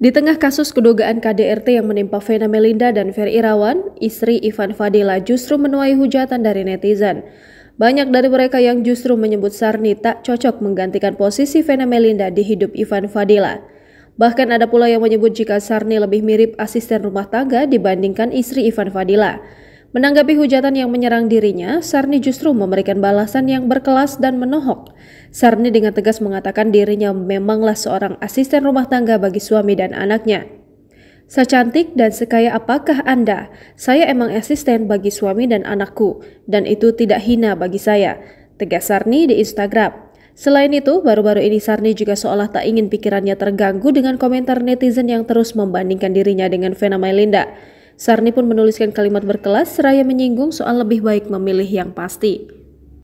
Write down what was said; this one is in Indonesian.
Di tengah kasus kedugaan KDRT yang menimpa Vena Melinda dan Ferry Irawan, istri Ivan Fadila justru menuai hujatan dari netizen. Banyak dari mereka yang justru menyebut Sarni tak cocok menggantikan posisi Vena Melinda di hidup Ivan Fadila. Bahkan ada pula yang menyebut jika Sarni lebih mirip asisten rumah tangga dibandingkan istri Ivan Fadila. Menanggapi hujatan yang menyerang dirinya, Sarni justru memberikan balasan yang berkelas dan menohok. Sarni dengan tegas mengatakan dirinya memanglah seorang asisten rumah tangga bagi suami dan anaknya. Secantik dan sekaya apakah Anda, saya emang asisten bagi suami dan anakku, dan itu tidak hina bagi saya, tegas Sarni di Instagram. Selain itu, baru-baru ini Sarni juga seolah tak ingin pikirannya terganggu dengan komentar netizen yang terus membandingkan dirinya dengan Vena Melinda. Sarni pun menuliskan kalimat berkelas seraya menyinggung soal lebih baik memilih yang pasti.